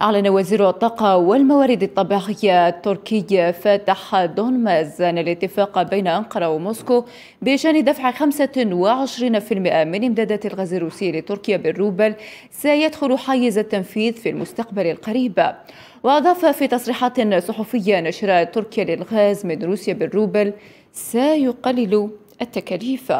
أعلن وزير الطاقة والموارد الطبيعية التركي فاتح أن الاتفاق بين أنقرة وموسكو بشأن دفع 25% من إمدادات الغاز الروسي لتركيا بالروبل سيدخل حيز التنفيذ في المستقبل القريب وأضاف في تصريحات صحفية أن شراء تركيا للغاز من روسيا بالروبل سيقلل التكاليف